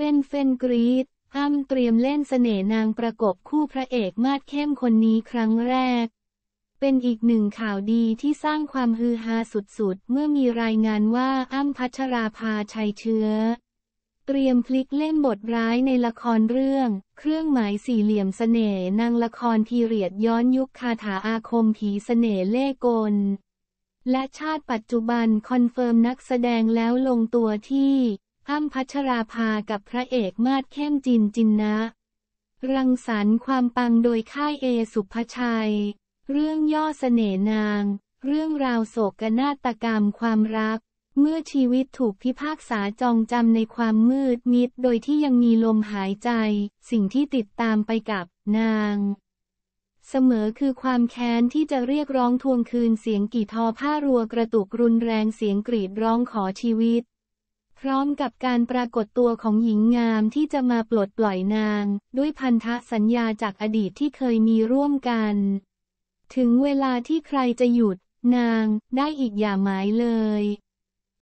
ฟนเฟ้นกรีด อ้ำเตรียมเล่นเสน่นางประกบคู่พระเอกมาดเข้มคนนี้ครั้งแรก เป็นอีกหนึ่งข่าวดีที่สร้างความฮือฮาสุดๆเมื่อมีรายงานว่าอ้ำพัชราภาชัยเชื้อ เตรียมพลิกเล่นบทร้ายในละครเรื่อง เครื่องหมายสี่เหลี่ยมเสน่นางละครทีเรียดย้อนยุคคาถาอาคมผีเสน่ห์เล่กลและชาติปัจจุบันคอนเฟิร์มนักแสดงแล้วลงตัวที่อ้ำพัชราภากับพระเอกมาดเข้มจิน จินนะ รังสรรค์ความปังโดยค่ายเอสุภชัย เรื่องย่อเสน่นาง เรื่องราวโศกนาฏกรรมความรัก เมื่อชีวิตถูกพิพากษาจองจำในความมืดมิด โดยที่ยังมีลมหายใจ สิ่งที่ติดตามไปกับนาง เสมอคือความแค้นที่จะเรียกร้องทวงคืนเสียงกี่ทอผ้ารัวกระตุกรุนแรงเสียงกรีดร้องขอชีวิตพร้อมกับการปรากฏตัวของหญิงงามที่จะมาปลดปล่อยนาง ด้วยพันธสัญญาจากอดีตที่เคยมีร่วมกัน ถึงเวลาที่ใครจะหยุด นาง ได้อีกอย่าหมายเลย